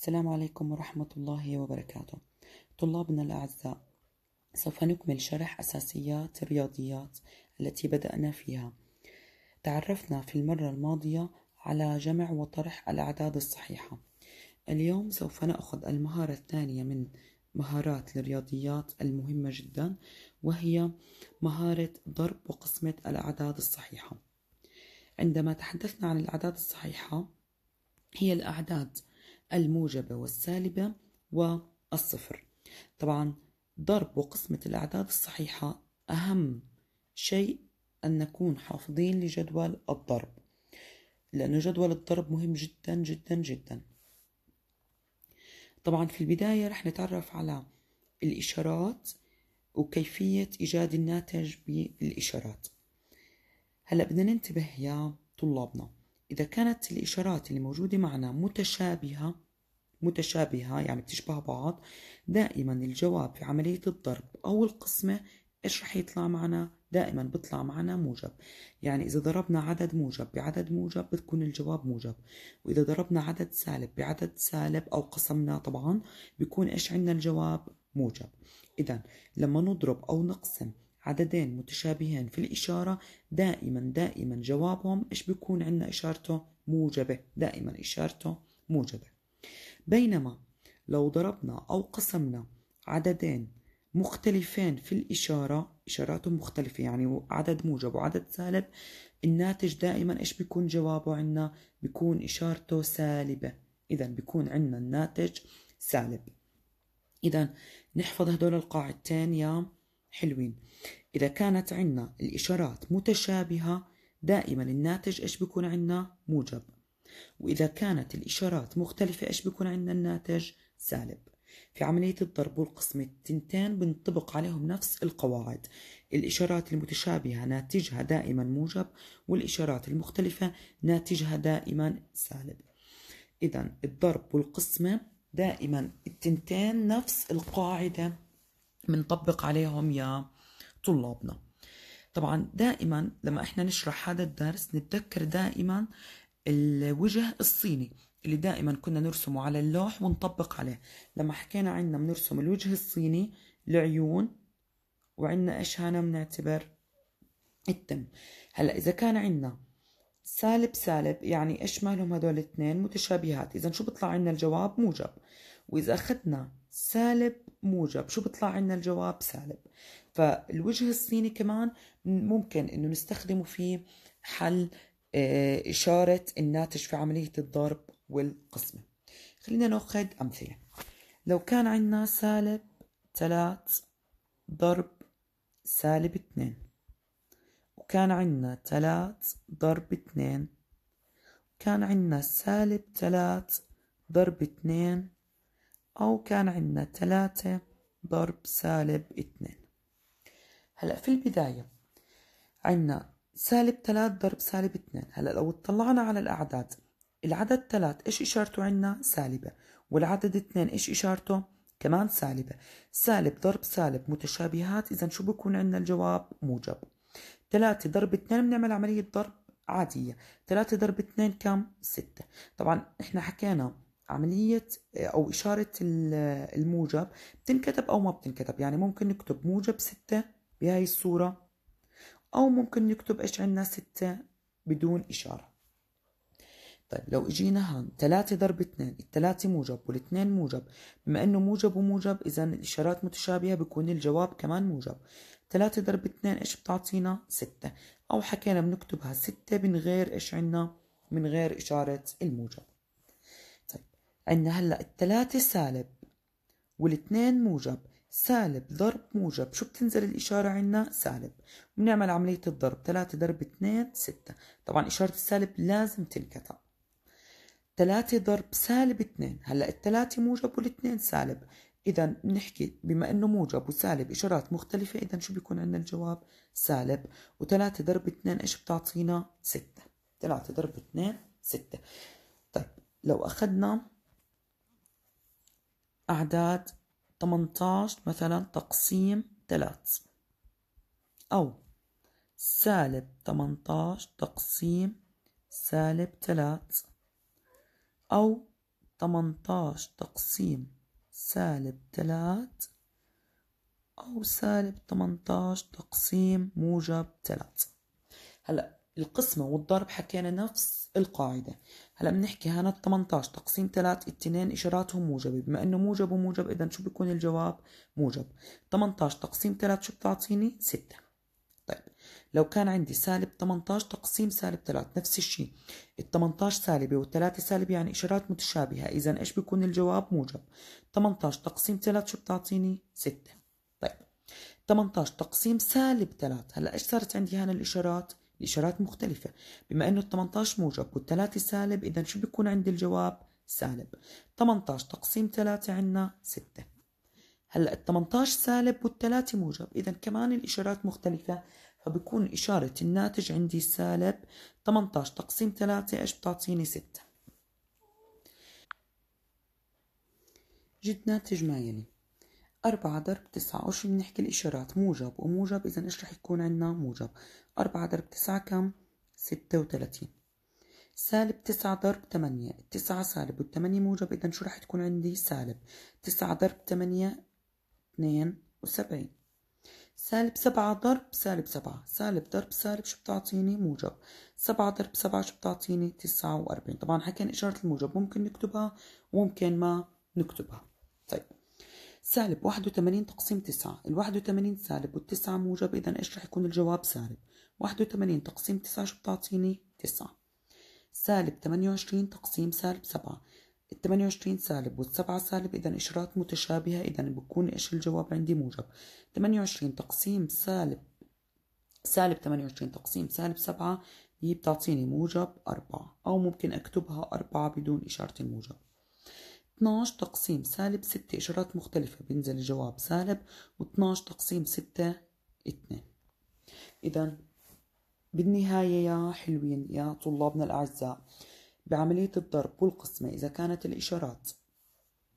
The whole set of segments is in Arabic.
السلام عليكم ورحمة الله وبركاته طلابنا الأعزاء سوف نكمل شرح أساسيات الرياضيات التي بدأنا فيها تعرفنا في المرة الماضية على جمع وطرح الأعداد الصحيحة اليوم سوف نأخذ المهارة الثانية من مهارات الرياضيات المهمة جدا وهي مهارة ضرب وقسمة الأعداد الصحيحة عندما تحدثنا عن الأعداد الصحيحة هي الأعداد الموجبة والسالبة والصفر طبعا ضرب وقسمة الأعداد الصحيحة أهم شيء أن نكون حافظين لجدول الضرب لأنه جدول الضرب مهم جدا جدا جدا طبعا في البداية رح نتعرف على الإشارات وكيفية إيجاد الناتج بالإشارات هلأ بدنا ننتبه يا طلابنا إذا كانت الإشارات اللي موجودة معنا متشابهة متشابهة يعني بتشبه بعض دائما الجواب في عملية الضرب أو القسمة إيش رح يطلع معنا؟ دائما بيطلع معنا موجب يعني إذا ضربنا عدد موجب بعدد موجب بتكون الجواب موجب وإذا ضربنا عدد سالب بعدد سالب أو قسمناه طبعا بيكون إيش عندنا الجواب موجب إذا لما نضرب أو نقسم عددين متشابهين في الإشارة دائما دائما جوابهم إيش بيكون عندنا إشارته موجبة دائما إشارته موجبة بينما لو ضربنا أو قسمنا عددين مختلفين في الإشارة إشاراتهم مختلفة يعني عدد موجب وعدد سالب الناتج دائما إيش بيكون جوابه عنا بيكون إشارته سالبة إذا بيكون عنا الناتج سالب إذا نحفظ هدول القاعدتين يا حلوين إذا كانت عنا الإشارات متشابهة دائما الناتج إيش بيكون عنا موجب وإذا كانت الإشارات مختلفة إيش بيكون عنا الناتج سالب في عملية الضرب والقسم التنتين بنطبق عليهم نفس القواعد الإشارات المتشابهة ناتجها دائما موجب والإشارات المختلفة ناتجها دائما سالب إذا الضرب والقسمة دائما التنتين نفس القاعدة بنطبق عليهم يا طلابنا طبعا دائما لما احنا نشرح هذا الدرس نتذكر دائما الوجه الصيني اللي دائما كنا نرسمه على اللوح ونطبق عليه لما حكينا عنا بنرسم الوجه الصيني العيون وعنا ايش هنا بنعتبر التم هلا اذا كان عنا سالب سالب يعني ايش مالهم هدول الاثنين متشابهات اذا شو بيطلع عنا الجواب موجب واذا اخذنا سالب موجب شو بيطلع عنا الجواب سالب فالوجه الصيني كمان ممكن انه نستخدمه في حل آه، إشارة الناتج في عملية الضرب والقسمة خلينا نأخذ أمثلة لو كان عندنا سالب ثلاث ضرب سالب اثنين وكان عندنا ثلاث ضرب اثنين كان عندنا سالب ثلاث ضرب اثنين أو كان عندنا ثلاثة ضرب سالب اتنين هلأ في البداية عندنا سالب ثلاث ضرب سالب اتنين هلأ لو اطلعنا على الأعداد العدد ثلاث إيش إشارته عندنا سالبة والعدد اتنين إيش إشارته كمان سالبة سالب ضرب سالب متشابهات إذا شو بكون عندنا الجواب موجب ثلاثة ضرب اتنين بنعمل عملية ضرب عادية ثلاثة ضرب اثنين كم؟ ستة طبعا احنا حكينا عملية أو إشارة الموجب بتنكتب أو ما بتنكتب يعني ممكن نكتب موجب ستة بهاي الصورة أو ممكن نكتب إيش عنا ستة بدون إشارة طيب لو اجينا هون تلاتة ضرب اتنين الثلاثة موجب والاثنين موجب بما انه موجب وموجب اذا الاشارات متشابهة بكون الجواب كمان موجب تلاتة ضرب اتنين ايش بتعطينا ستة او حكينا بنكتبها ستة من غير ايش عنا من غير اشارة الموجب عندنا هلا الثلاثة سالب والاثنين موجب سالب ضرب موجب شو بتنزل الإشارة عندنا سالب بنعمل عملية الضرب ثلاثة ضرب اثنين ستة طبعا إشارة السالب لازم تنكتب ثلاثة ضرب سالب اثنين هلا الثلاثة موجب والاثنين سالب إذا بنحكي بما إنه موجب وسالب إشارات مختلفة إذا شو بيكون عندنا الجواب سالب وثلاثة ضرب اثنين إيش بتعطينا ستة ثلاثة ضرب اثنين ستة طيب لو أخذنا أعداد 18 مثلا تقسيم 3 أو سالب 18 تقسيم سالب 3 أو 18 تقسيم سالب 3 أو سالب 18 تقسيم موجب 3 هلأ القسمة والضرب حكينا نفس القاعدة هلا بنحكي هنا 18 تقسيم 3 التنين إشاراتهم موجبة بما إنه موجب وموجب إذا شو بيكون الجواب موجب 18 تقسيم 3 شو بتعطيني 6 طيب لو كان عندي سالب 18 تقسيم سالب 3 نفس الشيء ال 18 سالبة وال 3 سالبة يعني إشارات متشابهة إذا إيش بيكون الجواب موجب 18 تقسيم 3 شو بتعطيني 6 18 طيب، تقسيم سالب 3 هلا ايش صارت عندي هنا الاشارات لإشارات مختلفة بما أنه 18 موجب والثلاثة سالب إذا شو بيكون عند الجواب سالب 18 تقسيم 3 عنا 6 هلا 18 سالب والثلاثة موجب إذا كمان الإشارات مختلفة فبكون إشارة الناتج عندي سالب 18 تقسيم 3 إيش بتعطيني 6 جد ناتج ما يلي أربعة ضرب تسعة وش بنحكي الإشارات موجب وموجب إذا إيش رح يكون عندنا موجب أربعة ضرب تسعة كم؟ ستة وتلاتين سالب تسعة ضرب تمانية التسعة سالب والتمانية موجب إذا شو راح تكون عندي سالب تسعة ضرب تمانية اتنين وسبعين سالب سبعة ضرب سالب سبعة سالب ضرب سالب شو بتعطيني موجب سبعة ضرب سبعة شو بتعطيني تسعة وأربعين طبعا حكينا إشارة الموجب ممكن نكتبها وممكن ما نكتبها طيب سالب واحد وثمانين تقسيم تسعة الواحد وثمانين سالب والتسعة موجب إذا إيش رح يكون الجواب سالب واحد وثمانين تقسيم تسعة شو بتعطيني تسعة سالب تمانية وعشرين تقسيم سالب سبعة التمانية وعشرين سالب والسبعة سالب إذا إشارات متشابهة إذا بكون إيش الجواب عندي موجب تمانية وعشرين تقسيم سالب سالب تمانية وعشرين تقسيم سالب سبعة هي بتعطيني موجب أربعة أو ممكن أكتبها أربعة بدون إشارة الموجب 12 تقسيم سالب 6 إشارات مختلفة بينزل الجواب سالب و12 تقسيم 6 2 إذا بالنهاية يا حلوين يا طلابنا الأعزاء بعملية الضرب والقسمة إذا كانت الإشارات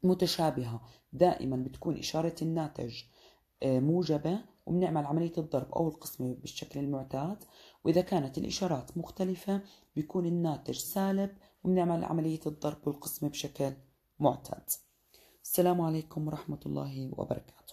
متشابهة دائما بتكون إشارة الناتج آه، موجبة وبنعمل عملية الضرب أو القسمة بالشكل المعتاد وإذا كانت الإشارات مختلفة بيكون الناتج سالب وبنعمل عملية الضرب والقسمة بشكل معتاد السلام عليكم ورحمة الله وبركاته